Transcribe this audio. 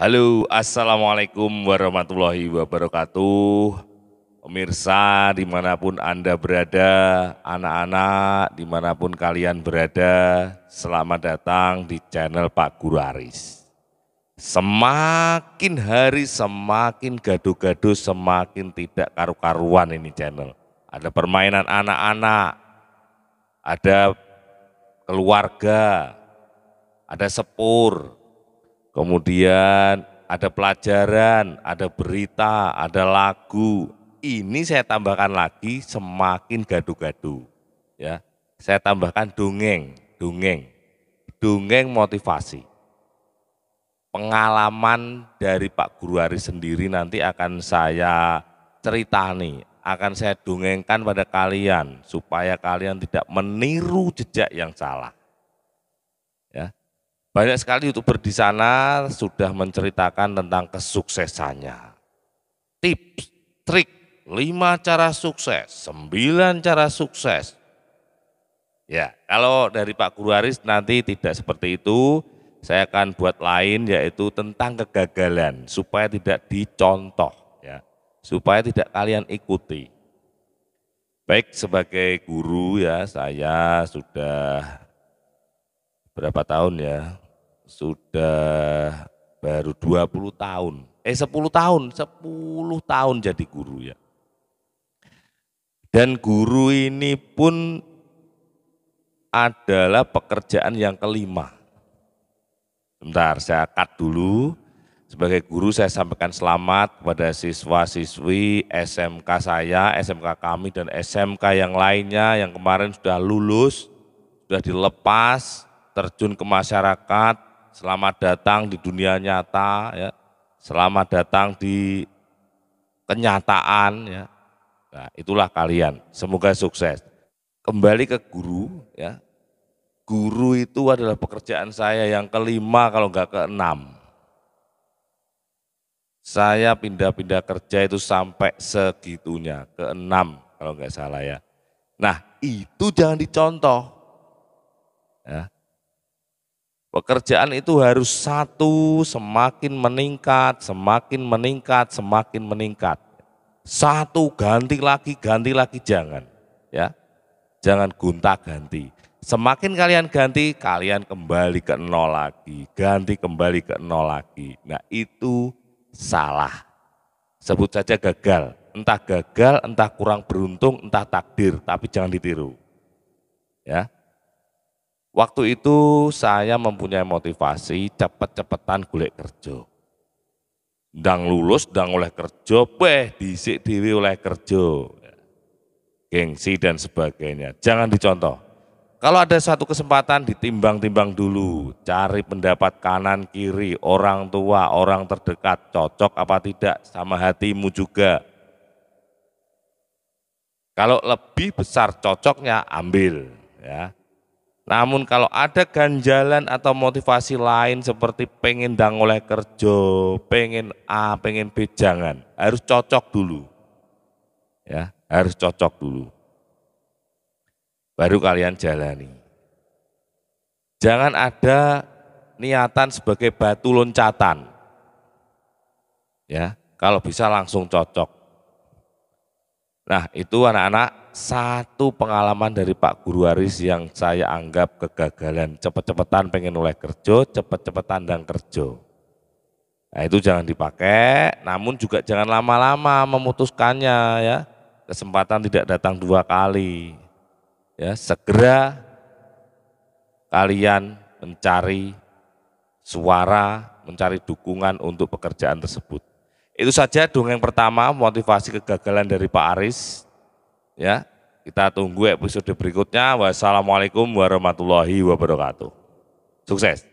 Halo, Assalamualaikum warahmatullahi wabarakatuh. Pemirsa dimanapun Anda berada, anak-anak dimanapun kalian berada, selamat datang di channel Pak Guru Aris. Semakin hari semakin gaduh-gaduh, semakin tidak karu-karuan ini channel. Ada permainan anak-anak, ada keluarga, ada sepur, kemudian ada pelajaran, ada berita, ada lagu. Ini saya tambahkan lagi semakin gaduh-gaduh. Ya, saya tambahkan dongeng, dongeng, dongeng motivasi. Pengalaman dari Pak Guru Ari sendiri nanti akan saya ceritani, akan saya dongengkan pada kalian supaya kalian tidak meniru jejak yang salah. Banyak sekali youtuber di sana sudah menceritakan tentang kesuksesannya. Tips, trik, lima cara sukses, sembilan cara sukses. Ya, kalau dari Pak Guru Haris nanti tidak seperti itu, saya akan buat lain yaitu tentang kegagalan supaya tidak dicontoh ya. Supaya tidak kalian ikuti. Baik sebagai guru ya, saya sudah berapa tahun ya, sudah baru 20 tahun, eh 10 tahun, 10 tahun jadi guru ya. Dan guru ini pun adalah pekerjaan yang kelima. Bentar, saya cut dulu. Sebagai guru saya sampaikan selamat kepada siswa-siswi SMK saya, SMK kami, dan SMK yang lainnya yang kemarin sudah lulus, sudah dilepas, terjun ke masyarakat, selamat datang di dunia nyata, ya, selamat datang di kenyataan, ya. Nah, itulah kalian. Semoga sukses. Kembali ke guru, ya. Guru itu adalah pekerjaan saya yang kelima kalau enggak keenam. Saya pindah-pindah kerja itu sampai segitunya, keenam kalau enggak salah ya. Nah, itu jangan dicontoh. Ya. Pekerjaan itu harus satu, semakin meningkat, semakin meningkat, semakin meningkat. Satu ganti lagi, ganti lagi jangan, ya. Jangan gonta-ganti. Semakin kalian ganti, kalian kembali ke nol lagi, ganti kembali ke nol lagi. Nah, itu salah. Sebut saja gagal, entah gagal, entah kurang beruntung, entah takdir, tapi jangan ditiru. Ya. Waktu itu saya mempunyai motivasi cepet-cepetan golek kerja. Dang lulus, dang oleh kerja, beh disik diri oleh kerja. Gengsi dan sebagainya. Jangan dicontoh. Kalau ada satu kesempatan ditimbang-timbang dulu, cari pendapat kanan kiri, orang tua, orang terdekat, cocok apa tidak sama hatimu juga. Kalau lebih besar cocoknya ambil ya. Namun kalau ada ganjalan atau motivasi lain seperti pengen dang oleh kerja, pengen A, pengen B, jangan. Harus cocok dulu. Ya, harus cocok dulu. Baru kalian jalani. Jangan ada niatan sebagai batu loncatan. Ya, kalau bisa langsung cocok. Nah, itu anak-anak satu pengalaman dari Pak Guru Aris yang saya anggap kegagalan. Cepet-cepetan pengen mulai kerja, cepet-cepetan dan kerja. Nah itu jangan dipakai, namun juga jangan lama-lama memutuskannya ya. Kesempatan tidak datang dua kali. Ya, segera kalian mencari suara, mencari dukungan untuk pekerjaan tersebut. Itu saja dongeng pertama motivasi kegagalan dari Pak Aris Ya, kita tunggu episode berikutnya. Wassalamualaikum warahmatullahi wabarakatuh. Sukses.